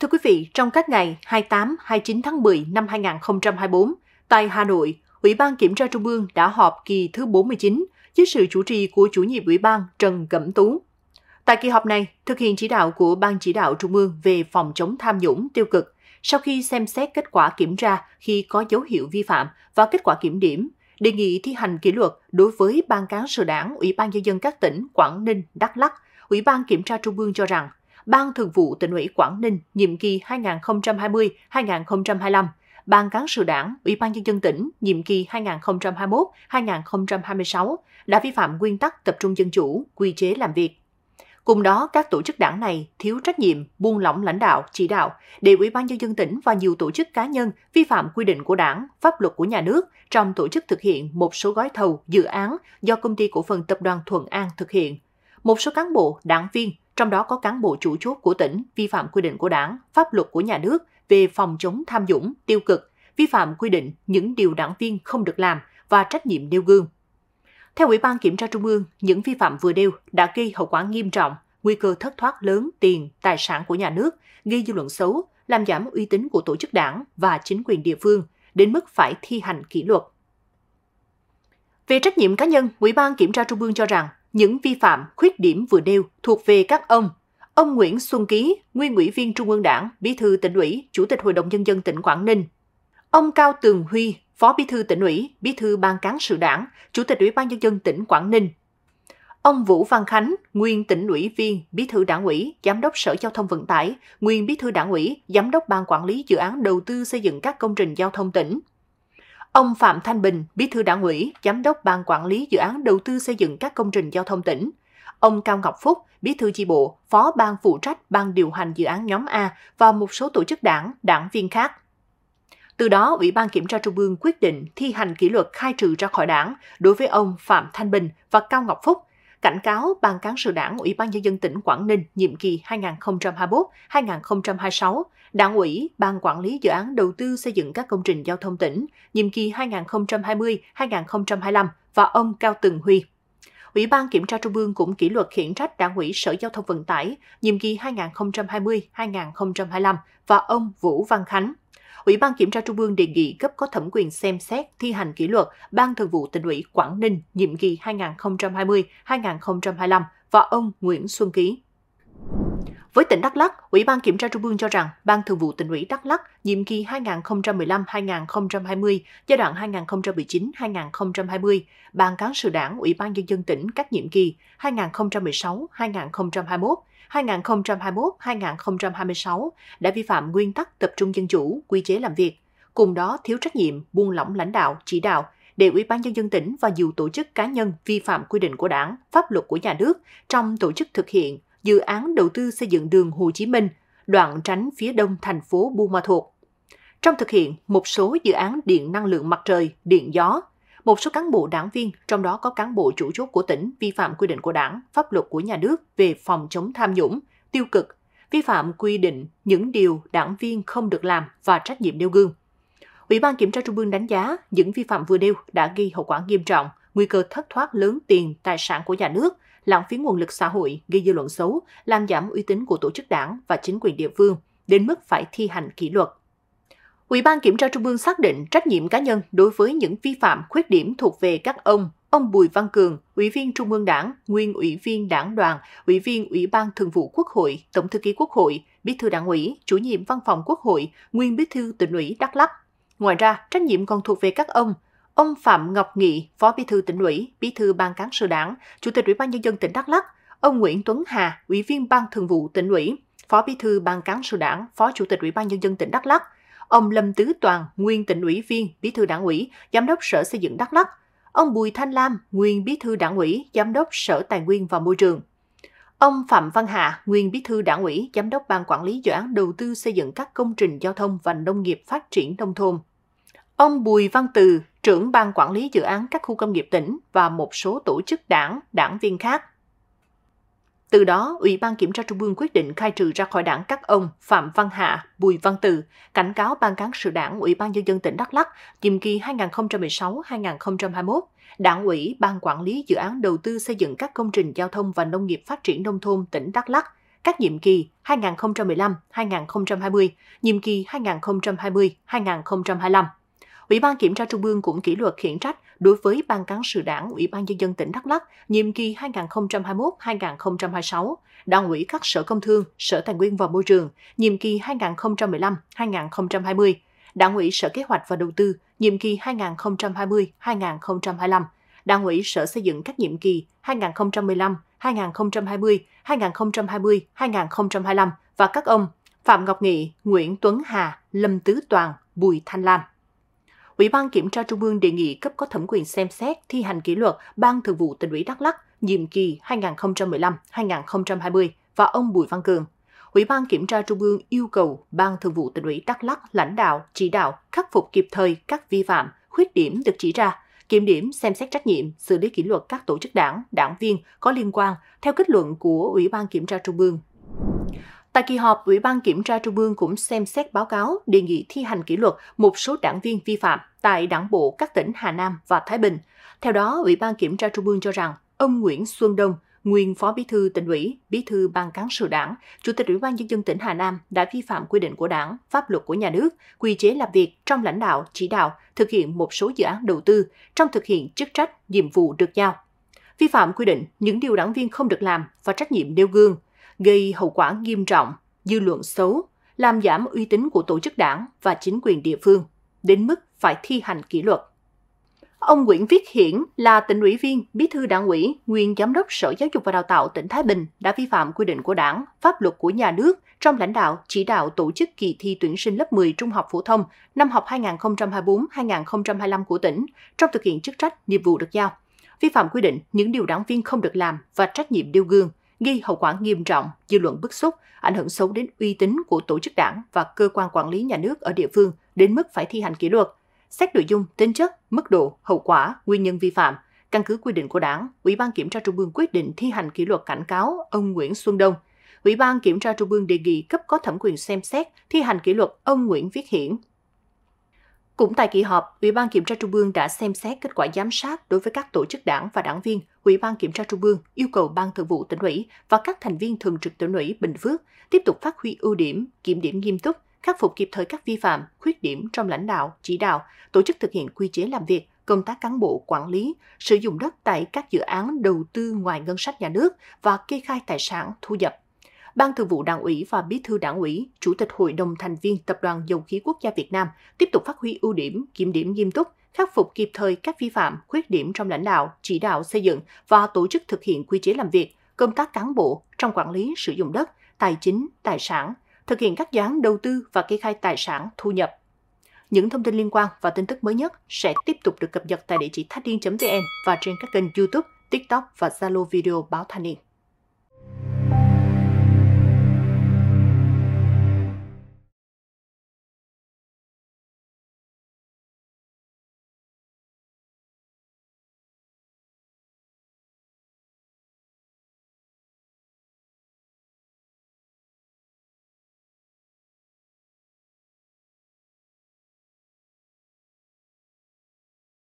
Thưa quý vị, trong các ngày 28-29 tháng 10 năm 2024, tại Hà Nội, Ủy ban Kiểm tra Trung ương đã họp kỳ thứ 49 dưới sự chủ trì của chủ nhiệm Ủy ban Trần Cẩm Tú. Tại kỳ họp này, thực hiện chỉ đạo của Ban chỉ đạo Trung ương về phòng chống tham nhũng tiêu cực, sau khi xem xét kết quả kiểm tra khi có dấu hiệu vi phạm và kết quả kiểm điểm, đề nghị thi hành kỷ luật đối với Ban cán sự đảng Ủy ban Nhân dân các tỉnh Quảng Ninh, Đắk Lắc, Ủy ban Kiểm tra Trung ương cho rằng Ban Thường vụ Tỉnh ủy Quảng Ninh nhiệm kỳ 2020-2025, Ban Cán sự Đảng, Ủy ban nhân dân tỉnh nhiệm kỳ 2021-2026 đã vi phạm nguyên tắc tập trung dân chủ, quy chế làm việc. Cùng đó, các tổ chức đảng này thiếu trách nhiệm, buông lỏng lãnh đạo, chỉ đạo để Ủy ban nhân dân tỉnh và nhiều tổ chức cá nhân vi phạm quy định của Đảng, pháp luật của nhà nước trong tổ chức thực hiện một số gói thầu, dự án do công ty cổ phần tập đoàn Thuận An thực hiện. Một số cán bộ, đảng viên trong đó có cán bộ chủ chốt của tỉnh vi phạm quy định của đảng, pháp luật của nhà nước về phòng chống tham nhũng, tiêu cực, vi phạm quy định những điều đảng viên không được làm và trách nhiệm nêu gương. Theo Ủy ban Kiểm tra Trung ương, những vi phạm vừa nêu đã gây hậu quả nghiêm trọng, nguy cơ thất thoát lớn tiền, tài sản của nhà nước, gây dư luận xấu, làm giảm uy tín của tổ chức đảng và chính quyền địa phương, đến mức phải thi hành kỷ luật. Về trách nhiệm cá nhân, Ủy ban Kiểm tra Trung ương cho rằng những vi phạm, khuyết điểm vừa nêu thuộc về các ông ông Nguyễn Xuân Ký, nguyên ủy viên Trung ương Đảng, Bí thư tỉnh ủy, Chủ tịch Hội đồng nhân dân tỉnh Quảng Ninh. Ông Cao Tường Huy, Phó Bí thư tỉnh ủy, Bí thư Ban cán sự Đảng, Chủ tịch Ủy ban nhân dân tỉnh Quảng Ninh. Ông Vũ Văn Khánh, nguyên tỉnh ủy viên, Bí thư Đảng ủy, Giám đốc Sở Giao thông Vận tải, nguyên Bí thư Đảng ủy, Giám đốc Ban quản lý dự án đầu tư xây dựng các công trình giao thông tỉnh. Ông Phạm Thanh Bình, Bí thư Đảng ủy, Giám đốc Ban quản lý dự án đầu tư xây dựng các công trình giao thông tỉnh, ông Cao Ngọc Phúc, Bí thư chi bộ, Phó ban phụ trách ban điều hành dự án nhóm A và một số tổ chức đảng, đảng viên khác. Từ đó, Ủy ban Kiểm tra Trung ương quyết định thi hành kỷ luật khai trừ ra khỏi đảng đối với ông Phạm Thanh Bình và Cao Ngọc Phúc cảnh cáo Ban cán sự đảng Ủy ban Nhân dân tỉnh Quảng Ninh nhiệm kỳ 2021-2026, Đảng ủy Ban Quản lý Dự án Đầu tư xây dựng các công trình giao thông tỉnh nhiệm kỳ 2020-2025 và ông Cao Từng Huy. Ủy ban Kiểm tra Trung ương cũng kỷ luật khiển trách Đảng ủy Sở Giao thông Vận tải nhiệm kỳ 2020-2025 và ông Vũ Văn Khánh. Ủy ban Kiểm tra Trung ương đề nghị cấp có thẩm quyền xem xét thi hành kỷ luật Ban Thường vụ tỉnh ủy Quảng Ninh nhiệm kỳ 2020-2025 và ông Nguyễn Xuân Ký. Với tỉnh Đắk Lắk, Ủy ban Kiểm tra Trung ương cho rằng Ban Thường vụ tỉnh ủy Đắk Lắk nhiệm kỳ 2015-2020, giai đoạn 2019-2020, Ban cán sự đảng Ủy ban Nhân dân tỉnh các nhiệm kỳ 2016-2021, 2021-2026 đã vi phạm nguyên tắc tập trung dân chủ, quy chế làm việc, cùng đó thiếu trách nhiệm, buông lỏng lãnh đạo, chỉ đạo, để Ủy ban Nhân dân tỉnh và nhiều tổ chức cá nhân vi phạm quy định của đảng, pháp luật của nhà nước trong tổ chức thực hiện, dự án đầu tư xây dựng đường Hồ Chí Minh, đoạn tránh phía đông thành phố Buôn Ma Thuột. Trong thực hiện một số dự án điện năng lượng mặt trời, điện gió, một số cán bộ đảng viên, trong đó có cán bộ chủ chốt của tỉnh, vi phạm quy định của đảng, pháp luật của nhà nước về phòng chống tham nhũng, tiêu cực, vi phạm quy định những điều đảng viên không được làm và trách nhiệm nêu gương. Ủy ban Kiểm tra Trung ương đánh giá những vi phạm vừa nêu đã gây hậu quả nghiêm trọng, nguy cơ thất thoát lớn tiền, tài sản của nhà nước, lãng phí nguồn lực xã hội, gây dư luận xấu, làm giảm uy tín của tổ chức đảng và chính quyền địa phương, đến mức phải thi hành kỷ luật. Ủy ban Kiểm tra Trung ương xác định trách nhiệm cá nhân đối với những vi phạm, khuyết điểm thuộc về các ông ông Bùi Văn Cường, Ủy viên Trung ương Đảng, nguyên Ủy viên Đảng đoàn, Ủy viên Ủy ban Thường vụ Quốc hội, Tổng thư ký Quốc hội, Bí thư Đảng ủy, Chủ nhiệm Văn phòng Quốc hội, nguyên Bí thư tỉnh ủy Đắk Lắk. Ngoài ra, trách nhiệm còn thuộc về các ông Ông Phạm Ngọc Nghị, Phó Bí thư tỉnh ủy, Bí thư Ban cán sự Đảng, Chủ tịch Ủy ban nhân dân tỉnh Đắk Lắk, ông Nguyễn Tuấn Hà, Ủy viên Ban Thường vụ tỉnh ủy, Phó Bí thư Ban cán sự Đảng, Phó Chủ tịch Ủy ban nhân dân tỉnh Đắk Lắk, ông Lâm Tứ Toàn, nguyên tỉnh ủy viên, Bí thư Đảng ủy, Giám đốc Sở Xây dựng Đắk Lắk, ông Bùi Thanh Lam, nguyên Bí thư Đảng ủy, Giám đốc Sở Tài nguyên và Môi trường. Ông Phạm Văn Hà, nguyên Bí thư Đảng ủy, Giám đốc Ban quản lý dự án đầu tư xây dựng các công trình giao thông và nông nghiệp phát triển nông thôn. Ông Bùi Văn Từ, trưởng ban quản lý dự án các khu công nghiệp tỉnh và một số tổ chức đảng, đảng viên khác. Từ đó, Ủy ban Kiểm tra Trung ương quyết định khai trừ ra khỏi đảng các ông Phạm Văn Hạ, Bùi Văn Từ, cảnh cáo Ban cán sự đảng Ủy ban Nhân dân tỉnh Đắk Lắc, nhiệm kỳ 2016-2021, Đảng ủy Ban Quản lý Dự án Đầu tư xây dựng các công trình giao thông và nông nghiệp phát triển nông thôn tỉnh Đắk Lắc, các nhiệm kỳ 2015-2020, nhiệm kỳ 2020-2025. Ủy ban Kiểm tra Trung ương cũng kỷ luật khiển trách đối với Ban cán sự đảng Ủy ban Nhân dân tỉnh Đắk lắc nhiệm kỳ 2021-2026, Đảng ủy các Sở Công Thương, Sở Tài nguyên và Môi trường nhiệm kỳ 2015-2020, Đảng ủy Sở Kế hoạch và Đầu tư nhiệm kỳ 2020-2025, Đảng ủy Sở Xây dựng các nhiệm kỳ 2015, 2020, 2020, 2025 và các ông Phạm Ngọc Nghị, Nguyễn Tuấn Hà, Lâm Tứ Toàn, Bùi Thanh Lam. Ủy ban Kiểm tra Trung ương đề nghị cấp có thẩm quyền xem xét thi hành kỷ luật Ban Thường vụ tỉnh ủy Đắk Lắk nhiệm kỳ 2015-2020 và ông Bùi Văn Cường. Ủy ban Kiểm tra Trung ương yêu cầu Ban Thường vụ tỉnh ủy Đắk Lắk lãnh đạo, chỉ đạo khắc phục kịp thời các vi phạm, khuyết điểm được chỉ ra, kiểm điểm xem xét trách nhiệm, xử lý kỷ luật các tổ chức đảng, đảng viên có liên quan theo kết luận của Ủy ban Kiểm tra Trung ương Tại kỳ họp, Ủy ban Kiểm tra Trung ương cũng xem xét báo cáo đề nghị thi hành kỷ luật một số đảng viên vi phạm tại đảng bộ các tỉnh Hà Nam và Thái Bình. Theo đó, Ủy ban Kiểm tra Trung ương cho rằng ông Nguyễn Xuân Đông, nguyên Phó Bí thư tỉnh ủy, Bí thư Ban cán sự Đảng, Chủ tịch Ủy ban nhân dân tỉnh Hà Nam đã vi phạm quy định của Đảng, pháp luật của nhà nước, quy chế làm việc trong lãnh đạo, chỉ đạo thực hiện một số dự án đầu tư trong thực hiện chức trách, nhiệm vụ được giao. Vi phạm quy định những điều đảng viên không được làm và trách nhiệm nêu gương – gây hậu quả nghiêm trọng, dư luận xấu, làm giảm uy tín của tổ chức đảng và chính quyền địa phương, đến mức phải thi hành kỷ luật. Ông Nguyễn Viết Hiển là tỉnh ủy viên, bí thư đảng ủy, nguyên giám đốc Sở Giáo dục và Đào tạo tỉnh Thái Bình đã vi phạm quy định của đảng, pháp luật của nhà nước trong lãnh đạo chỉ đạo tổ chức kỳ thi tuyển sinh lớp 10 trung học phổ thông năm học 2024-2025 của tỉnh trong thực hiện chức trách, nhiệm vụ được giao. Vi phạm quy định những điều đảng viên không được làm và trách nhiệm nêu gương, gây hậu quả nghiêm trọng, dư luận bức xúc, ảnh hưởng xấu đến uy tín của tổ chức đảng và cơ quan quản lý nhà nước ở địa phương đến mức phải thi hành kỷ luật. Xét nội dung, tính chất, mức độ, hậu quả, nguyên nhân vi phạm, căn cứ quy định của Đảng, Ủy ban Kiểm tra Trung ương quyết định thi hành kỷ luật cảnh cáo ông Nguyễn Xuân Đông. Ủy ban Kiểm tra Trung ương đề nghị cấp có thẩm quyền xem xét thi hành kỷ luật ông Nguyễn Viết Hiển cũng tại kỳ họp, Ủy ban Kiểm tra Trung ương đã xem xét kết quả giám sát đối với các tổ chức đảng và đảng viên. Ủy ban Kiểm tra Trung ương yêu cầu Ban Thường vụ tỉnh ủy và các thành viên thường trực tỉnh ủy Bình Phước tiếp tục phát huy ưu điểm, kiểm điểm nghiêm túc, khắc phục kịp thời các vi phạm, khuyết điểm trong lãnh đạo, chỉ đạo, tổ chức thực hiện quy chế làm việc, công tác cán bộ quản lý, sử dụng đất tại các dự án đầu tư ngoài ngân sách nhà nước và kê khai tài sản thu nhập Ban Thường vụ Đảng ủy và Bí thư Đảng ủy, Chủ tịch Hội đồng thành viên Tập đoàn Dầu khí Quốc gia Việt Nam tiếp tục phát huy ưu điểm, kiểm điểm nghiêm túc, khắc phục kịp thời các vi phạm, khuyết điểm trong lãnh đạo, chỉ đạo xây dựng và tổ chức thực hiện quy chế làm việc, công tác cán bộ trong quản lý sử dụng đất, tài chính, tài sản, thực hiện các dự án đầu tư và kê khai tài sản, thu nhập. Những thông tin liên quan và tin tức mới nhất sẽ tiếp tục được cập nhật tại địa chỉ thadiên.vn và trên các kênh YouTube, TikTok và Zalo Video Báo Thanh Niên.